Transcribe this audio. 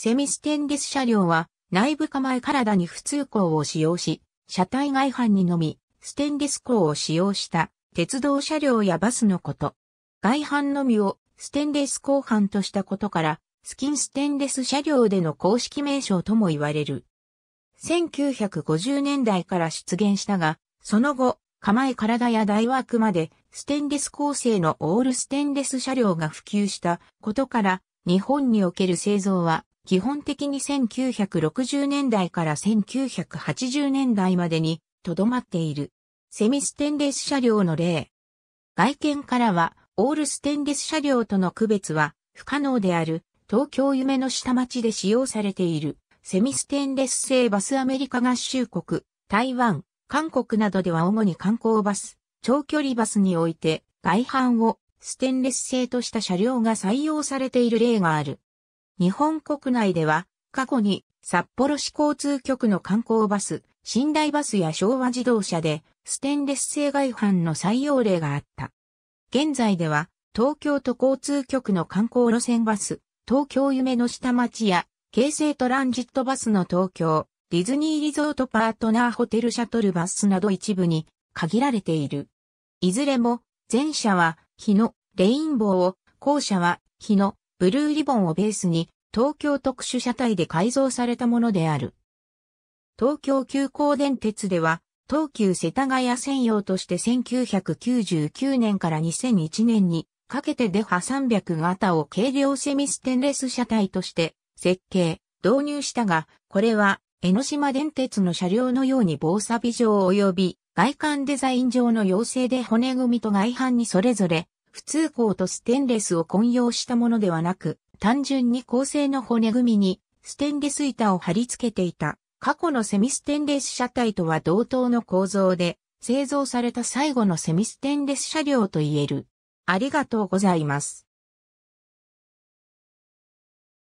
セミステンレス車両は内部構え体に普通鋼を使用し、車体外反にのみステンレス鋼を使用した鉄道車両やバスのこと。外反のみをステンレス鋼板としたことから、スキンステンレス車両での公式名称とも言われる。1950年代から出現したが、その後、構え体や大ワークまでステンレス構成のオールステンレス車両が普及したことから、日本における製造は基本的に1960年代から1980年代までにとどまっている。セミステンレス車両の例。外見からはオールステンレス車両との区別は不可能である東京夢の下町で使用されているセミステンレス製バスアメリカ合衆国、台湾、韓国などでは主に観光バス、長距離バスにおいて外反をステンレス製とした車両が採用されている例がある。日本国内では、過去に札幌市交通局の観光バス、寝台バスや昭和自動車で、ステンレス製外反の採用例があった。現在では、東京都交通局の観光路線バス、東京夢の下町や、京成トランジットバスの東京、ディズニーリゾートパートナーホテルシャトルバスなど一部に限られている。いずれも、前者は日野、レインボーを、後者は日野、ブルーリボンをベースに東京特殊車体で改造されたものである。東京急行電鉄では、東急世田谷専用として1999年から2001年にかけてデハ300型を軽量セミステンレス車体として設計、導入したが、これは江ノ島電鉄の車両のように防錆上及び外観デザイン上の要請で骨組みと外板にそれぞれ普通鋼とステンレスを混用したものではなく、単純に鋼製の骨組みにステンレス板を貼り付けていた過去のセミステンレス車体とは同等の構造で製造された最後のセミステンレス車両と言える。ありがとうございます。